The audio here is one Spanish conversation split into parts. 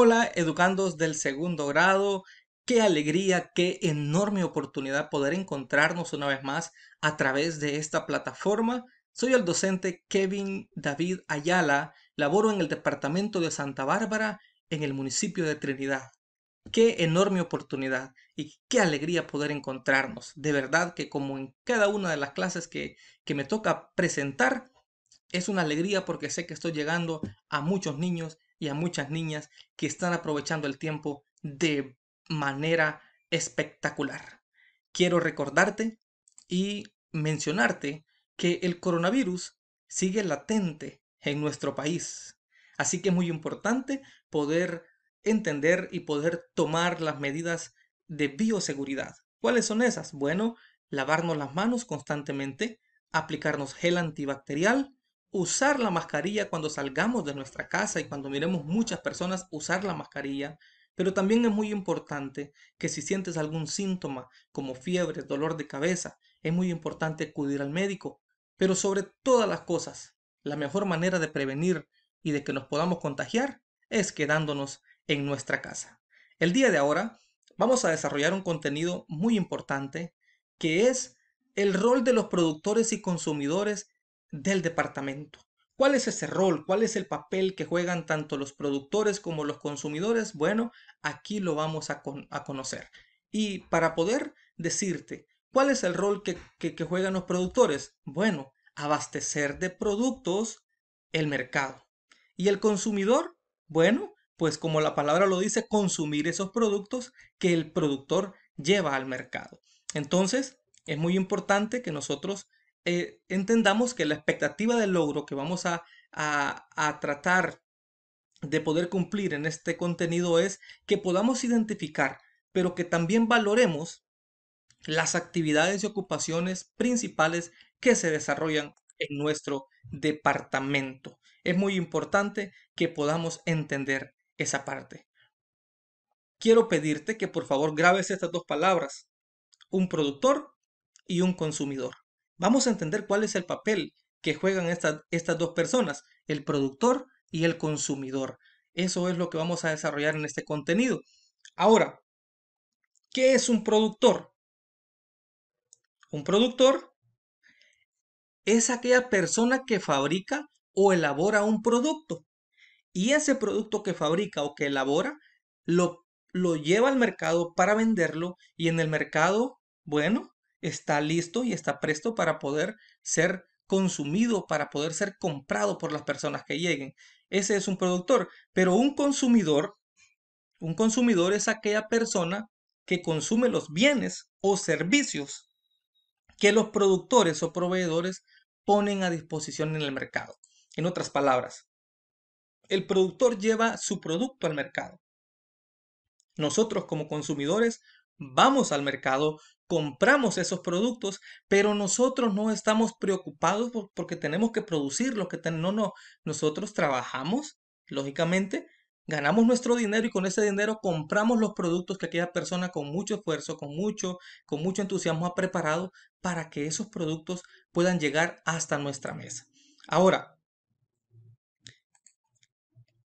Hola, educandos del segundo grado. Qué alegría, qué enorme oportunidad poder encontrarnos una vez más a través de esta plataforma. Soy el docente Kevin David Ayala, laboro en el departamento de Santa Bárbara, en el municipio de Trinidad. Qué enorme oportunidad y qué alegría poder encontrarnos. De verdad que como en cada una de las clases que, que me toca presentar, es una alegría porque sé que estoy llegando a muchos niños y a muchas niñas que están aprovechando el tiempo de manera espectacular. Quiero recordarte y mencionarte que el coronavirus sigue latente en nuestro país. Así que es muy importante poder entender y poder tomar las medidas de bioseguridad. ¿Cuáles son esas? Bueno, lavarnos las manos constantemente, aplicarnos gel antibacterial, usar la mascarilla cuando salgamos de nuestra casa y cuando miremos muchas personas usar la mascarilla. Pero también es muy importante que si sientes algún síntoma como fiebre, dolor de cabeza, es muy importante acudir al médico. Pero sobre todas las cosas, la mejor manera de prevenir y de que nos podamos contagiar es quedándonos en nuestra casa. El día de ahora vamos a desarrollar un contenido muy importante que es el rol de los productores y consumidores del departamento. ¿Cuál es ese rol? ¿Cuál es el papel que juegan tanto los productores como los consumidores? Bueno, aquí lo vamos a, conocer. Y para poder decirte, ¿cuál es el rol que juegan los productores? Bueno, abastecer de productos el mercado. ¿Y el consumidor? Bueno, pues como la palabra lo dice, consumir esos productos que el productor lleva al mercado. Entonces, es muy importante que nosotros eh, entendamos que la expectativa de logro que vamos a, a tratar de poder cumplir en este contenido es que podamos identificar, pero que también valoremos las actividades y ocupaciones principales que se desarrollan en nuestro departamento. Es muy importante que podamos entender esa parte. Quiero pedirte que por favor grabes estas dos palabras, un productor y un consumidor vamos a entender cuál es el papel que juegan estas dos personas, el productor y el consumidor. Eso es lo que vamos a desarrollar en este contenido. Ahora, ¿qué es un productor? Un productor es aquella persona que fabrica o elabora un producto. Y ese producto que fabrica o que elabora lo, lo lleva al mercado para venderlo y en el mercado, bueno, está listo y está presto para poder ser consumido, para poder ser comprado por las personas que lleguen. Ese es un productor. Pero un consumidor, un consumidor es aquella persona que consume los bienes o servicios que los productores o proveedores ponen a disposición en el mercado. En otras palabras, el productor lleva su producto al mercado. Nosotros como consumidores vamos al mercado, compramos esos productos, pero nosotros no estamos preocupados porque tenemos que producir lo que no, no, nosotros trabajamos, lógicamente, ganamos nuestro dinero y con ese dinero compramos los productos que aquella persona con mucho esfuerzo, con mucho, con mucho entusiasmo ha preparado para que esos productos puedan llegar hasta nuestra mesa. Ahora,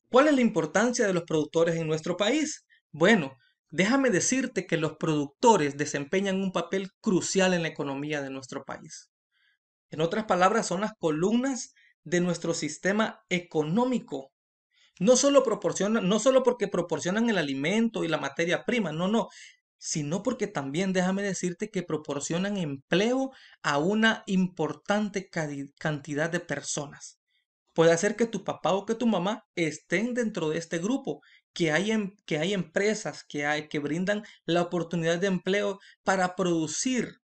¿cuál es la importancia de los productores en nuestro país? Bueno, Déjame decirte que los productores desempeñan un papel crucial en la economía de nuestro país. En otras palabras, son las columnas de nuestro sistema económico. No solo, proporcionan, no solo porque proporcionan el alimento y la materia prima, no, no, sino porque también déjame decirte que proporcionan empleo a una importante cantidad de personas. Puede ser que tu papá o que tu mamá estén dentro de este grupo que hay, em, que hay empresas que, que brindan la oportunidad de empleo para producir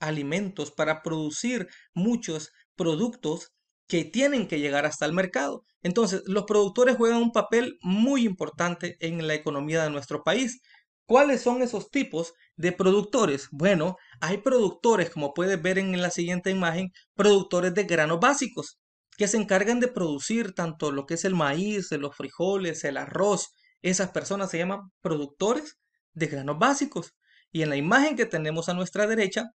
alimentos, para producir muchos productos que tienen que llegar hasta el mercado. Entonces, los productores juegan un papel muy importante en la economía de nuestro país. ¿Cuáles son esos tipos de productores? Bueno, hay productores, como puedes ver en la siguiente imagen, productores de granos básicos, que se encargan de producir tanto lo que es el maíz, los frijoles, el arroz, esas personas se llaman productores de granos básicos. Y en la imagen que tenemos a nuestra derecha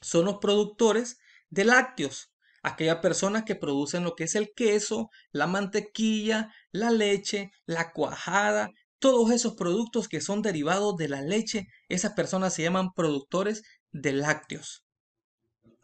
son los productores de lácteos, aquellas personas que producen lo que es el queso, la mantequilla, la leche, la cuajada, todos esos productos que son derivados de la leche, esas personas se llaman productores de lácteos.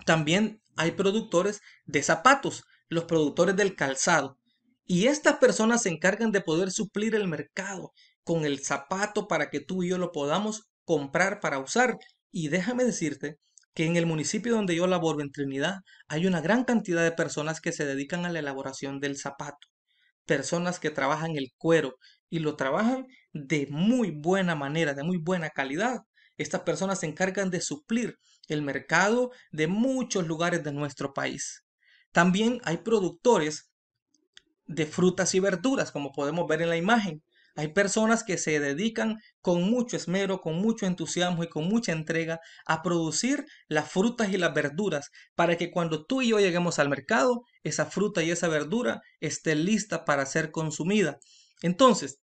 También hay productores de zapatos, los productores del calzado. Y estas personas se encargan de poder suplir el mercado con el zapato para que tú y yo lo podamos comprar para usar. Y déjame decirte que en el municipio donde yo laboro, en Trinidad, hay una gran cantidad de personas que se dedican a la elaboración del zapato. Personas que trabajan el cuero y lo trabajan de muy buena manera, de muy buena calidad. Estas personas se encargan de suplir el mercado de muchos lugares de nuestro país. También hay productores de frutas y verduras, como podemos ver en la imagen. Hay personas que se dedican con mucho esmero, con mucho entusiasmo y con mucha entrega a producir las frutas y las verduras para que cuando tú y yo lleguemos al mercado, esa fruta y esa verdura esté lista para ser consumida. Entonces,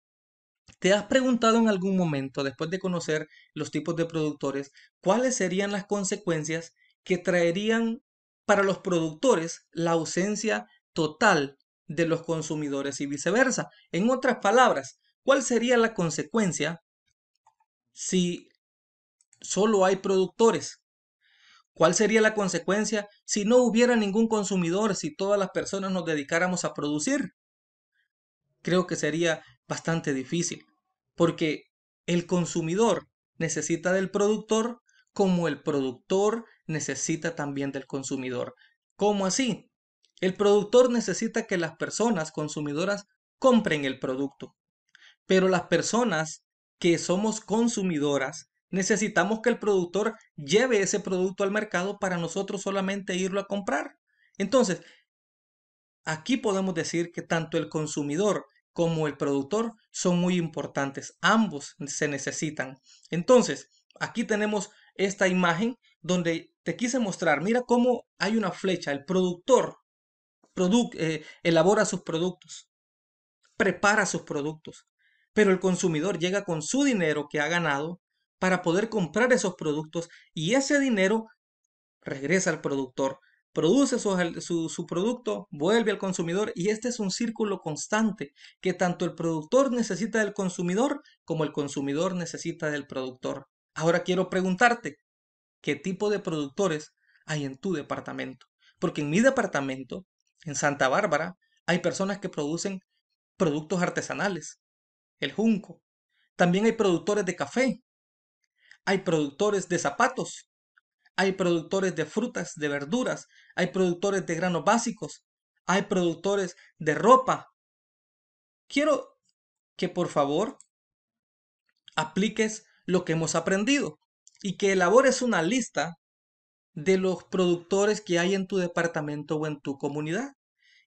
¿te has preguntado en algún momento, después de conocer los tipos de productores, cuáles serían las consecuencias que traerían para los productores la ausencia total de los consumidores y viceversa. En otras palabras, ¿cuál sería la consecuencia si solo hay productores? ¿Cuál sería la consecuencia si no hubiera ningún consumidor, si todas las personas nos dedicáramos a producir? Creo que sería bastante difícil, porque el consumidor necesita del productor como el productor necesita también del consumidor. ¿Cómo así? El productor necesita que las personas consumidoras compren el producto, pero las personas que somos consumidoras necesitamos que el productor lleve ese producto al mercado para nosotros solamente irlo a comprar. Entonces, aquí podemos decir que tanto el consumidor como el productor son muy importantes. Ambos se necesitan. Entonces, aquí tenemos esta imagen donde te quise mostrar, mira cómo hay una flecha. El productor eh, elabora sus productos, prepara sus productos, pero el consumidor llega con su dinero que ha ganado para poder comprar esos productos y ese dinero regresa al productor, produce su, su, producto, vuelve al consumidor y este es un círculo constante que tanto el productor necesita del consumidor como el consumidor necesita del productor. Ahora quiero preguntarte, ¿qué tipo de productores hay en tu departamento? Porque en mi departamento en Santa Bárbara hay personas que producen productos artesanales, el junco. También hay productores de café, hay productores de zapatos, hay productores de frutas, de verduras, hay productores de granos básicos, hay productores de ropa. Quiero que por favor apliques lo que hemos aprendido y que elabores una lista de los productores que hay en tu departamento o en tu comunidad.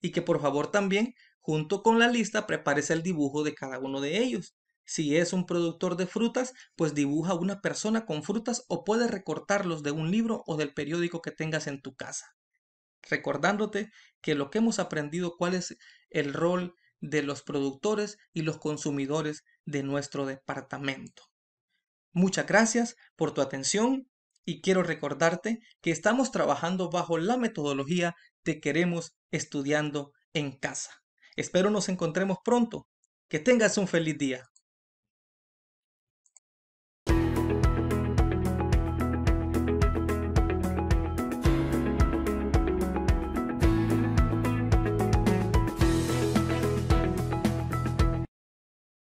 Y que por favor también, junto con la lista, prepares el dibujo de cada uno de ellos. Si es un productor de frutas, pues dibuja una persona con frutas o puedes recortarlos de un libro o del periódico que tengas en tu casa. Recordándote que lo que hemos aprendido, cuál es el rol de los productores y los consumidores de nuestro departamento. Muchas gracias por tu atención y quiero recordarte que estamos trabajando bajo la metodología Te queremos estudiando en casa. Espero nos encontremos pronto. Que tengas un feliz día.